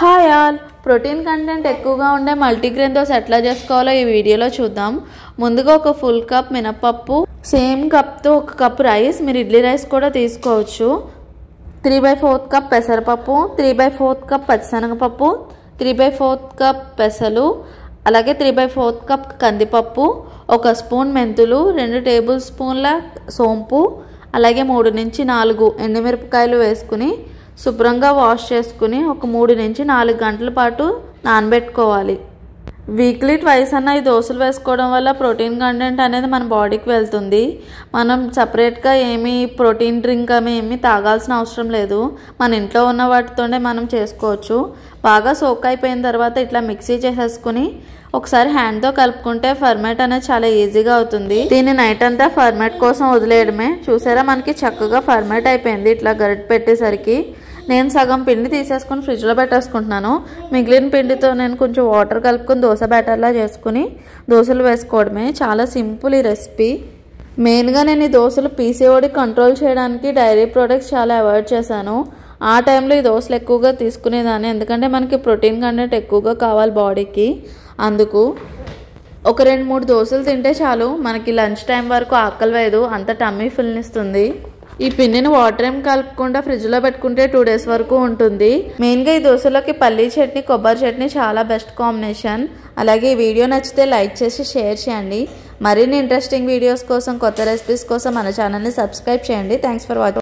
hi all protein content ఎక్కువగా ఉండే multigrain dosa ఎట్లా చేసుకోవాలో ఈ వీడియోలో చూద్దాం ముందుగా ఒక ఫుల్ కప్ మినపప్పు సేమ్ కప్తో ఒక కప్ రైస్ మీరు ఇడ్లీ రైస్ కూడా తీసుకోవచ్చు త్రీ బై ఫోర్త్ కప్ పెసరపప్పు త్రీ బై ఫోర్త్ కప్ పచ్చిశనగపప్పు త్రీ బై ఫోర్త్ కప్ పెసలు అలాగే త్రీ బై ఫోర్త్ కప్ కందిపప్పు ఒక స్పూన్ మెంతులు రెండు టేబుల్ స్పూన్ల సోంపు అలాగే మూడు నుంచి నాలుగు ఎండుమిరపకాయలు వేసుకుని శుభ్రంగా వాష్ చేసుకుని ఒక మూడు నుంచి నాలుగు గంటల పాటు నానబెట్టుకోవాలి వీక్లీ ట్వైస్ అన్న ఈ దోశలు వేసుకోవడం వల్ల ప్రోటీన్ కంటెంట్ అనేది మన బాడీకి వెళ్తుంది మనం సపరేట్గా ఏమీ ప్రోటీన్ డ్రింక్ అవి ఏమీ తాగాల్సిన అవసరం లేదు మన ఇంట్లో ఉన్న వాటితోనే మనం చేసుకోవచ్చు బాగా సోక్ అయిపోయిన తర్వాత ఇట్లా మిక్సీ చేసేసుకుని ఒకసారి హ్యాండ్తో కలుపుకుంటే ఫర్మేట్ అనేది చాలా ఈజీగా అవుతుంది దీన్ని నైట్ అంతా ఫర్మేట్ కోసం వదిలేయడమే చూసారా మనకి చక్కగా ఫర్మేట్ అయిపోయింది ఇట్లా గరిట పెట్టేసరికి నేను సగం పిండి తీసేసుకొని ఫ్రిడ్జ్లో పెట్టేసుకుంటున్నాను మిగిలిన పిండితో నేను కొంచెం వాటర్ కలుపుకొని దోశ బ్యాటర్లా చేసుకుని దోశలు వేసుకోవడమే చాలా సింపుల్ ఈ రెసిపీ మెయిన్గా నేను ఈ దోశలు పీసీఓడి కంట్రోల్ చేయడానికి డైరీ ప్రోడక్ట్స్ చాలా అవాయిడ్ చేశాను ఆ టైంలో ఈ దోశలు ఎక్కువగా తీసుకునేదాన్ని ఎందుకంటే మనకి ప్రోటీన్ కంటెంట్ ఎక్కువగా కావాలి బాడీకి అందుకు ఒక రెండు మూడు దోశలు తింటే చాలు మనకి లంచ్ టైం వరకు ఆకలి వేదు అంత టమ్మీ ఫుల్నిస్తుంది ఈ పిండిని వాటర్ ఏం కలపకుండా లో పెట్టుకుంటే టూ డేస్ వరకు ఉంటుంది మెయిన్గా ఈ దోశలోకి పల్లీ చట్నీ కొబ్బరి చట్నీ చాలా బెస్ట్ కాంబినేషన్ అలాగే ఈ వీడియో నచ్చితే లైక్ చేసి షేర్ చేయండి మరిన్ని ఇంట్రెస్టింగ్ వీడియోస్ కోసం కొత్త రెసిపీస్ కోసం మన ఛానల్ని సబ్స్క్రైబ్ చేయండి థ్యాంక్స్ ఫర్ వాచింగ్